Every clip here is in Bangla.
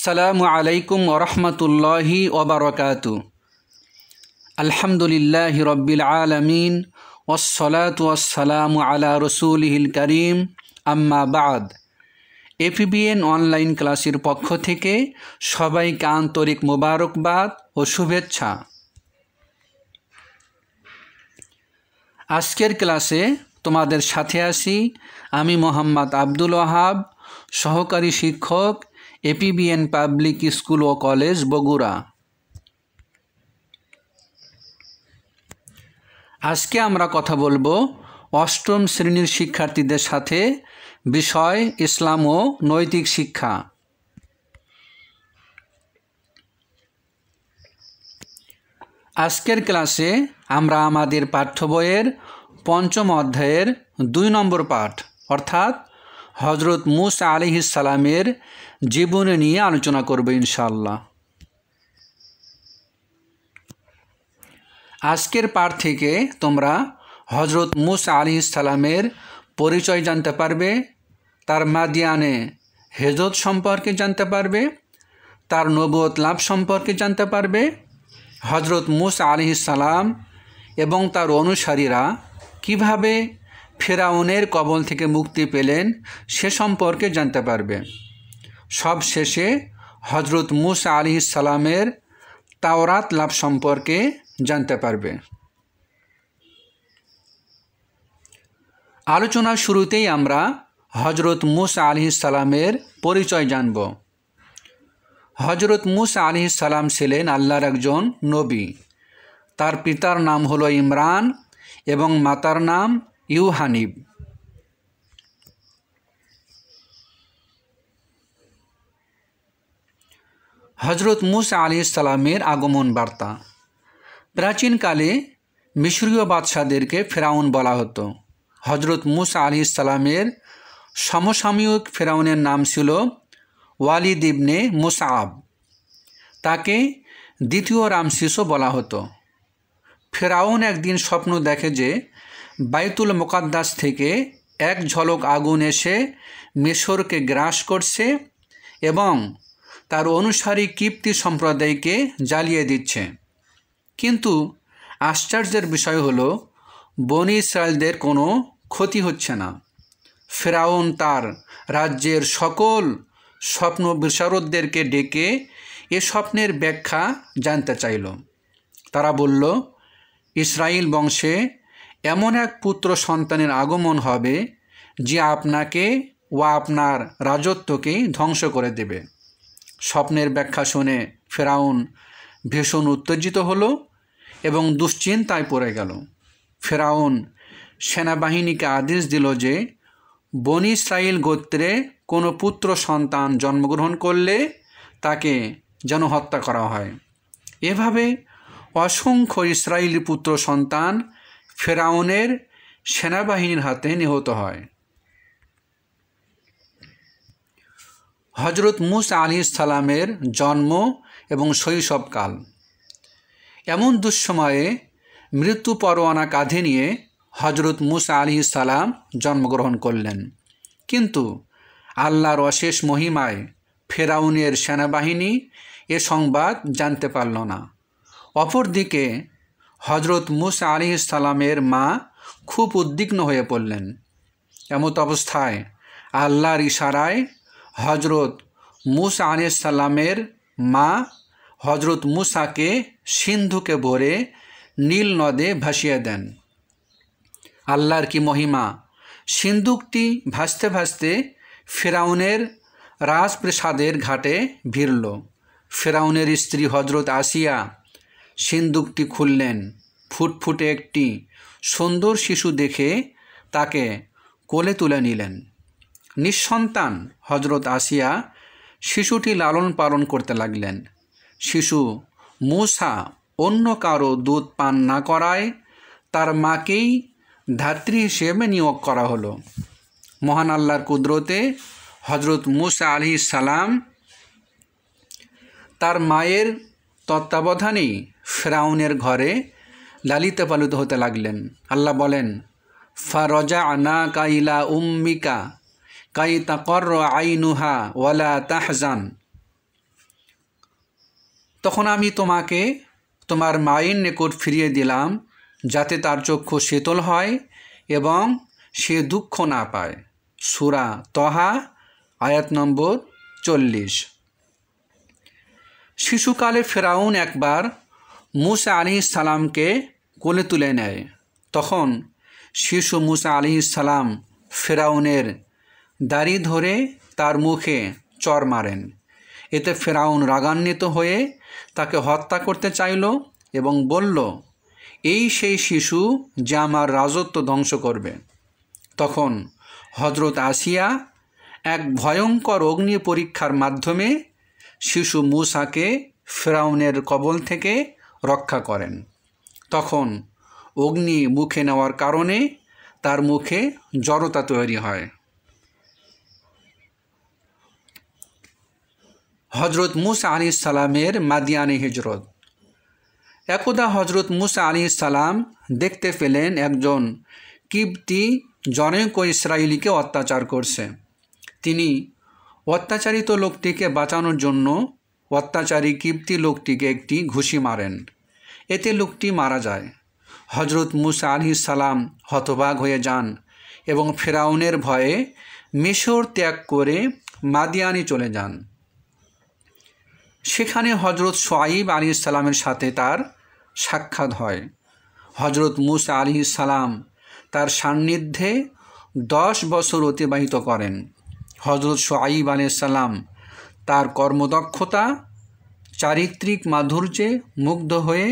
আসসালামু আলাইকুম ওরহমতুল্লাহি ওবরকাত আলহামদুলিল্লাহ রব্বিল আলমিন ওসলাত ওসালাম আলা রসুলহিল করিম আম্মাবাদ এপিবিএন অনলাইন ক্লাসের পক্ষ থেকে সবাইকে আন্তরিক মোবারকবাদ ও শুভেচ্ছা আজকের ক্লাসে তোমাদের সাথে আসি আমি মোহাম্মদ আব্দুল ওহাব সহকারী শিক্ষক এপিবিএন পাবলিক স্কুল ও কলেজ বগুড়া আজকে আমরা কথা বলবো অষ্টম শ্রেণীর শিক্ষার্থীদের সাথে বিষয় ইসলাম ও নৈতিক শিক্ষা আজকের ক্লাসে আমরা আমাদের পাঠ্য বইয়ের পঞ্চম অধ্যায়ের দুই নম্বর পাঠ অর্থাৎ হজরত মুসা আলিহিসালামের জীবনে নিয়ে আলোচনা করবে ইনশাল্লাহ আজকের পাঠ থেকে তোমরা হজরত মুসা আলি ইসালামের পরিচয় জানতে পারবে তার মাদিয়ানে হেজত সম্পর্কে জানতে পারবে তার নবত লাভ সম্পর্কে জানতে পারবে হজরত মুসা আলি ইসালাম এবং তার অনুসারীরা কিভাবে ফেরাউনের কবল থেকে মুক্তি পেলেন সে সম্পর্কে জানতে পারবে সব শেষে হজরত মুসা আলি সালামের তাওরাত লাভ সম্পর্কে জানতে পারবে আলোচনার শুরুতেই আমরা হজরত মুসা আলি সালামের পরিচয় জানব হজরত মুসা আলি সালাম ছিলেন আল্লাহর একজন নবী তার পিতার নাম হলো ইমরান এবং মাতার নাম ইউহানিব হজরত মুসা আলি সালামের আগমন বার্তা প্রাচীনকালে মিশরীয় বাদশাদেরকে ফেরাউন বলা হতো হজরত মুসা আলি সালামের সমসাময়িক ফেরাউনের নাম ছিল ওয়ালিদ ইবনে মুসাব তাকে দ্বিতীয় রামশিসও বলা হতো ফেরাউন একদিন স্বপ্ন দেখে যে বায়তুল মোকাদ্দাস থেকে এক ঝলক আগুন এসে মিশরকে গ্রাস করছে এবং তার অনুসারী কীপ্তি সম্প্রদায়কে জ্বালিয়ে দিচ্ছে কিন্তু আশ্চর্যের বিষয় হলো বনি ইসরায়েলদের কোনো ক্ষতি হচ্ছে না ফেরাউন তার রাজ্যের সকল স্বপ্ন বিশারদদেরকে ডেকে এ স্বপ্নের ব্যাখ্যা জানতে চাইল তারা বলল ইসরায়েল বংশে এমন এক পুত্র সন্তানের আগমন হবে যে আপনাকে ও আপনার রাজত্বকে ধ্বংস করে দেবে স্বপ্নের ব্যাখ্যা শুনে ফেরাউন ভীষণ উত্তেজিত হলো এবং দুশ্চিন্তায় পড়ে গেল ফেরাউন সেনাবাহিনীকে আদেশ দিল যে বনি ইসরাইল গোত্রে কোনো পুত্র সন্তান জন্মগ্রহণ করলে তাকে যেন হত্যা করা হয় এভাবে অসংখ্য ইসরায়েলি পুত্র সন্তান ফেরাউনের সেনাবাহিনীর হাতে নিহত হয় হজরত মুসা আলি সালামের জন্ম এবং শৈশবকাল এমন দুঃসময়ে মৃত্যু পরোয়ানা কাঁধে নিয়ে হজরত মুসা আলি সালাম জন্মগ্রহণ করলেন কিন্তু আল্লাহর অশেষ মহিমায় ফেরাউনের সেনাবাহিনী এ সংবাদ জানতে পারল না অপরদিকে হজরত মুসা আলি ইসালামের মা খুব উদ্বিগ্ন হয়ে পড়লেন এমত অবস্থায় আল্লাহর ইশারায় হজরত মুসা আলি ইসালামের মা হজরত মুসাকে সিন্ধুকে ভরে নীল নদে ভাসিয়ে দেন আল্লাহর কি মহিমা সিন্ধুকটি ভাসতে ভাসতে ফেরাউনের রাজপ্রাসাদের ঘাটে ভিড়ল ফেরাউনের স্ত্রী হজরত আসিয়া সিন্ধুকটি খুললেন ফুটফুটে একটি সুন্দর শিশু দেখে তাকে কোলে তুলে নিলেন নিঃসন্তান হজরত আসিয়া শিশুটি লালন পালন করতে লাগলেন শিশু মূসা অন্য কারো দুধ পান না করায় তার মাকেই ধাত্রী হিসেবে নিয়োগ করা হলো মহান আল্লাহর কুদরতে হজরত মূসা আলি সালাম তার মায়ের তত্ত্বাবধানেই ফ্রাউনের ঘরে লালিতে পালিত হতে লাগলেন আল্লাহ বলেন ফরজা আনা কাইলা উম্মিকা কাই তাকর আইনুহা ওয়ালা তাহজান তখন আমি তোমাকে তোমার মায়ের নিকট ফিরিয়ে দিলাম যাতে তার চক্ষু শীতল হয় এবং সে দুঃখ না পায় সুরা তহা আয়াত নম্বর চল্লিশ শিশুকালে ফেরাউন একবার মুসা আলি সালামকে কোলে তুলে নেয় তখন শিশু মুসা আলি সালাম ফেরাউনের দাড়ি ধরে তার মুখে চর মারেন এতে ফেরাউন রাগান্বিত হয়ে তাকে হত্যা করতে চাইল এবং বলল এই সেই শিশু যে আমার রাজত্ব ধ্বংস করবে তখন হজরত আসিয়া এক ভয়ঙ্কর অগ্নি পরীক্ষার মাধ্যমে শিশু মুসাকে ফেরাউনের কবল থেকে রক্ষা করেন তখন অগ্নি মুখে নেওয়ার কারণে তার মুখে জড়তা তৈরি হয় হজরত মুসা আলি সালামের মাদিয়ানি হিজরত একদা হজরত মুসা আলি সালাম দেখতে পেলেন একজন কিবতি জনৈক ইসরায়েলিকে অত্যাচার করছে তিনি অত্যাচারিত লোকটিকে বাঁচানোর জন্য অত্যাচারী কিপ্তি লোকটিকে একটি ঘুষি মারেন এতে লোকটি মারা যায় হজরত মুসা আলি সালাম হতবাগ হয়ে যান এবং ফেরাউনের ভয়ে মিশর ত্যাগ করে মাদিয়ানি চলে যান সেখানে হজরত সোয়াইব আলী সালামের সাথে তার সাক্ষাৎ হয় হজরত মুসা আলি সালাম তার সান্নিধ্যে দশ বছর অতিবাহিত করেন হজরত সোয়াইব আলী সালাম তার কর্মদক্ষতা চারিত্রিক মাধুর্যে মুগ্ধ হয়ে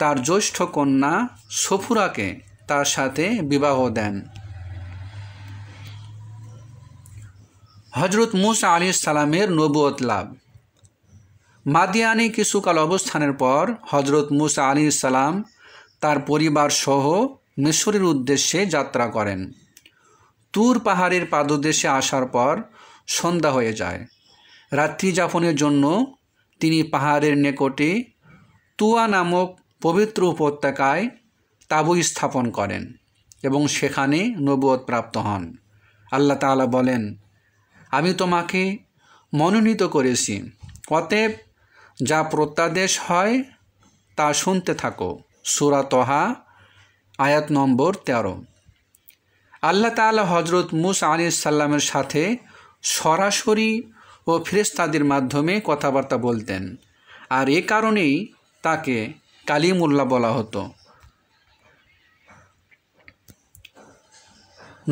তার জ্যৈষ্ঠ কন্যা সফুরাকে তার সাথে বিবাহ দেন হজরত মুসা আলী সালামের নবুয়ত লাভ মাদিয়ানে কিছুকাল অবস্থানের পর হজরত মুসা আলী সালাম তার পরিবার সহ মিশরের উদ্দেশ্যে যাত্রা করেন তুর পাহাড়ের পাদদেশে আসার পর সন্ধ্যা হয়ে যায় রাত্রি যাপনের জন্য তিনি পাহাড়ের নিকটে তুয়া নামক পবিত্র উপত্যকায় তাবু স্থাপন করেন এবং সেখানে নবুয়ত প্রাপ্ত হন আল্লাহ তালা বলেন আমি তোমাকে মনোনীত করেছি অতএব যা প্রত্যাদেশ হয় তা শুনতে থাকো সুরা তহা আয়াত নম্বর তেরো আল্লাহ তালা হজরত মুস আলি সাল্লামের সাথে সরাসরি ও ফেরেস্তাদের মাধ্যমে কথাবার্তা বলতেন আর এ কারণেই তাকে কালিমুল্লা বলা হতো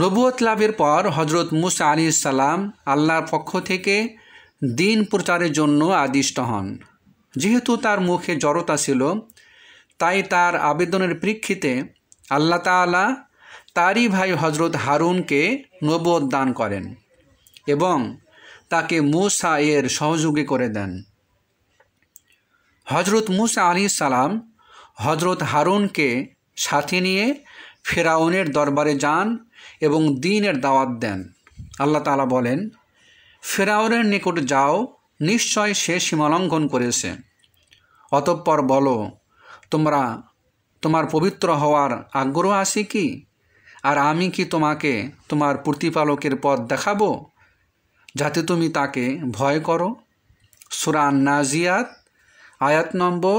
নবুয়ত লাভের পর হজরত মুসা আলী সালাম আল্লাহর পক্ষ থেকে দিন প্রচারের জন্য আদিষ্ট হন যেহেতু তার মুখে জড়তা ছিল তাই তার আবেদনের প্রেক্ষিতে আল্লাহ তালা তারই ভাই হজরত হারুনকে নবদ দান করেন এবং তাকে মুসা এর সহযোগী করে দেন হজরত মুসা আলী সালাম হজরত হারুনকে সাথে নিয়ে ফেরাউনের দরবারে যান এবং দিনের দাওয়াত দেন আল্লাহ তালা বলেন ফেরাউনের নিকট যাও নিশ্চয় সে সীমালঙ্ঘন করেছে অতঃপর বলো তোমরা তোমার পবিত্র হওয়ার আগ্রহ আছে কি আর আমি কি তোমাকে তোমার প্রতিপালকের পথ দেখাবো যাতে তুমি তাকে ভয় করো সুরান নাজিয়াত আয়াত নম্বর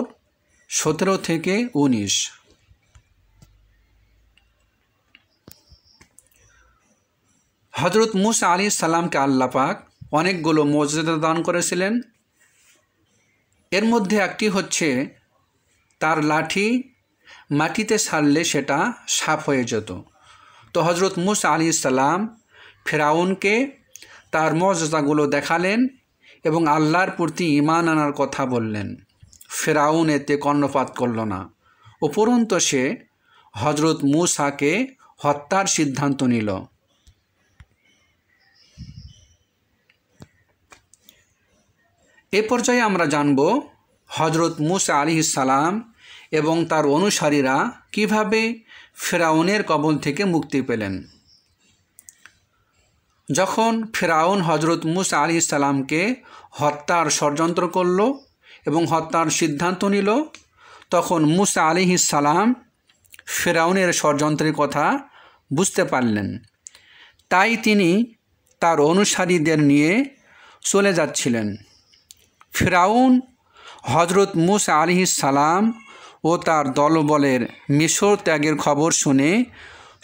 সতেরো থেকে উনিশ হজরত মুসা আলী সালামকে আল্লাপাক অনেকগুলো মর্যাদা দান করেছিলেন এর মধ্যে একটি হচ্ছে তার লাঠি মাটিতে সারলে সেটা সাফ হয়ে যেত তো হজরত মুসা আলী সালাম ফেরাউনকে তার মজাগুলো দেখালেন এবং আল্লাহর প্রতি ইমান আনার কথা বললেন ফেরাউন এতে কর্ণপাত করল না উপরন্ত সে হজরত মুসাকে হত্যার সিদ্ধান্ত নিল এ পর্যায়ে আমরা জানব হজরত মুসা আলি সালাম এবং তার অনুসারীরা কিভাবে ফেরাউনের কবল থেকে মুক্তি পেলেন যখন ফেরাউন হজরত মুসা আলি ইসালামকে হত্যার ষড়যন্ত্র করল এবং হত্যার সিদ্ধান্ত নিল তখন মুসা আলি ইসালাম ফেরাউনের ষড়যন্ত্রের কথা বুঝতে পারলেন তাই তিনি তার অনুসারীদের নিয়ে চলে যাচ্ছিলেন ফেরাউন হজরত মুসা আলি সালাম ও তার দলবলের মিশর ত্যাগের খবর শুনে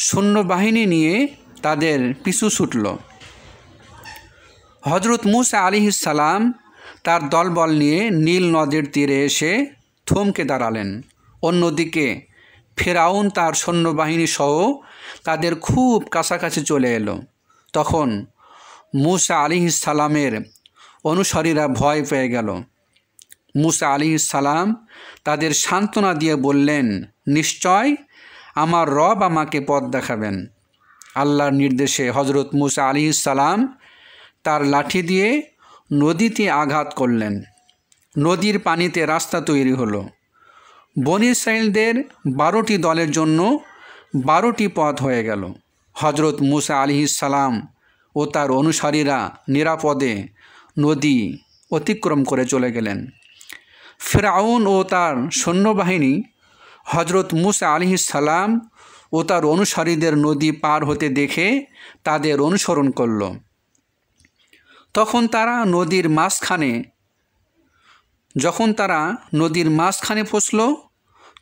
সৈন্যবাহিনী নিয়ে তাদের পিছু ছুটল হজরত মুসা আলিহিসাল্লাম তার দলবল নিয়ে নীল নদের তীরে এসে থমকে দাঁড়ালেন অন্যদিকে ফেরাউন তার সৈন্যবাহিনী সহ তাদের খুব কাছাকাছি চলে এলো তখন মুসা আলিহিসাল্লামের অনুসারীরা ভয় পেয়ে গেল মুসা আলিহিসাল্লাম তাদের সান্ত্বনা দিয়ে বললেন নিশ্চয় আমার রব আমাকে পথ দেখাবেন আল্লাহর নির্দেশে হজরত মুসা আলিহিসাল্লাম তার লাঠি দিয়ে নদীতে আঘাত করলেন নদীর পানিতে রাস্তা তৈরি হলো বন ইসরায়েলদের বারোটি দলের জন্য বারোটি পথ হয়ে গেল হজরত মুসা সালাম ও তার অনুসারীরা নিরাপদে নদী অতিক্রম করে চলে গেলেন ফেরাউন ও তার সৈন্যবাহিনী হজরত মুসা সালাম ও তার অনুসারীদের নদী পার হতে দেখে তাদের অনুসরণ করলো তখন তারা নদীর মাঝখানে যখন তারা নদীর মাঝখানে পৌঁছল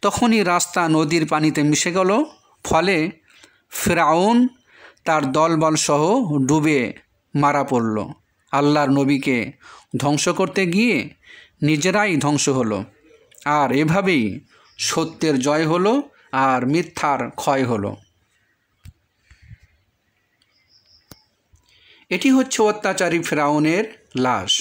তখনই রাস্তা নদীর পানিতে মিশে গেল ফলে ফেরাউন তার দলবলসহ ডুবে মারা পড়ল আল্লাহর নবীকে ধ্বংস করতে গিয়ে নিজেরাই ধ্বংস হলো আর এভাবেই সত্যের জয় হলো আর মিথ্যার ক্ষয় হলো এটি হচ্ছে অত্যাচারী ফেরাউনের লাশ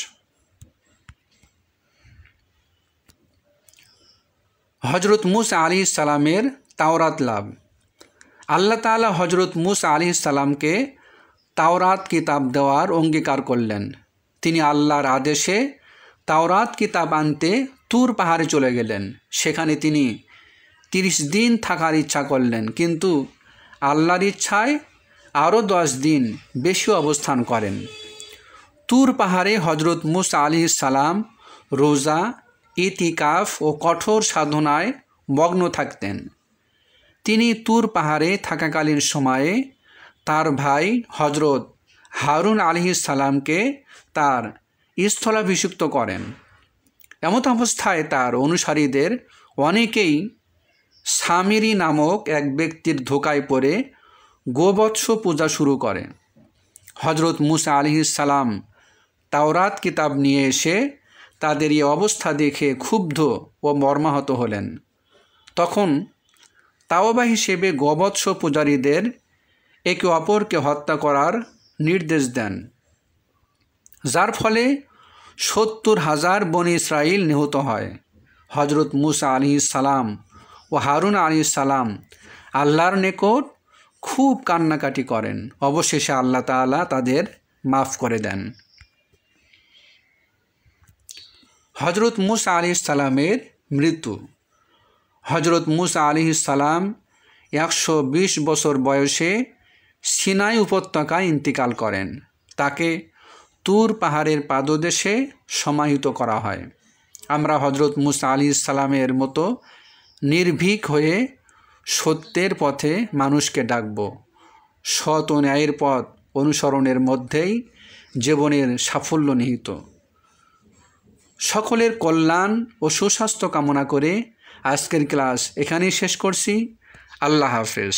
হজরত মুসা আলি সালামের তাওরাত লাভ আল্লাহ তালা হজরত মুসা আলি সালামকে তাওরাত কিতাব দেওয়ার অঙ্গীকার করলেন তিনি আল্লাহর আদেশে তাওরাত কিতাব আনতে তুর পাহাড়ে চলে গেলেন সেখানে তিনি তিরিশ দিন থাকার ইচ্ছা করলেন কিন্তু আল্লাহর ইচ্ছায় আরও দশ দিন বেশি অবস্থান করেন তুর পাহাড়ে হজরত মুসা আলি সালাম রোজা ইতিকাফ ও কঠোর সাধনায় মগ্ন থাকতেন তিনি তুর পাহাড়ে থাকাকালীন সময়ে তার ভাই হজরত হারুন আলি সালামকে তার স্থলাভিষিক্ত করেন এমত অবস্থায় তার অনুসারীদের অনেকেই সামিরি নামক এক ব্যক্তির ধোকায় পড়ে গোবৎস পূজা শুরু করে হজরত মুসা সালাম তাওরাত কিতাব নিয়ে এসে তাদের এই অবস্থা দেখে ক্ষুব্ধ ও মর্মাহত হলেন তখন তাওবা হিসেবে গোবৎস পূজারীদের একে অপরকে হত্যা করার নির্দেশ দেন যার ফলে সত্তর হাজার বনি ইসরায়েল নিহত হয় হজরত মুসা আলি সালাম ও হারুন আলি সালাম আল্লাহর নিকট খুব কান্নাকাটি করেন অবশেষে আল্লাহ তালা তাদের মাফ করে দেন হজরত মুসা আলি সালামের মৃত্যু হজরত মুসা আলি সালাম একশো বিশ বছর বয়সে সিনাই উপত্যকায় ইন্তিকাল করেন তাকে তুর পাহাড়ের পাদদেশে সমাহিত করা হয় আমরা হজরত মুসা আলি সালামের মতো নির্ভীক হয়ে সত্যের পথে মানুষকে ডাকব সৎ ও ন্যায়ের পথ অনুসরণের মধ্যেই জীবনের সাফল্য নিহিত সকলের কল্যাণ ও সুস্বাস্থ্য কামনা করে আজকের ক্লাস এখানেই শেষ করছি আল্লাহ হাফেজ